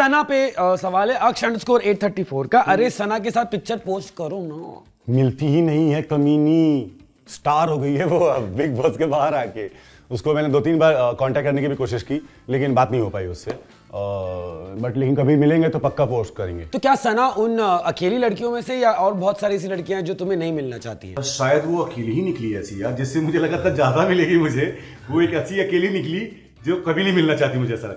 सना पे सवाल है अक्ष स्कोर एट थर्टी फोर का अरे सना के साथ पिक्चर पोस्ट करो ना मिलती ही नहीं है कमीनी स्टार हो गई है वो अब बिग बॉस के बाहर आके उसको मैंने दो तीन बार कांटेक्ट करने की भी कोशिश की लेकिन बात नहीं हो पाई उससे बट लेकिन कभी मिलेंगे तो पक्का पोस्ट करेंगे तो क्या सना उन अकेली लड़कियों में से या और बहुत सारी ऐसी लड़कियां जो तुम्हें नहीं मिलना चाहती है शायद वो अकेली ही निकली ऐसी यार जिससे मुझे लगा था ज़्यादा मिलेगी मुझे वो एक ऐसी अकेली निकली जो कभी नहीं मिलना चाहती मुझे ऐसा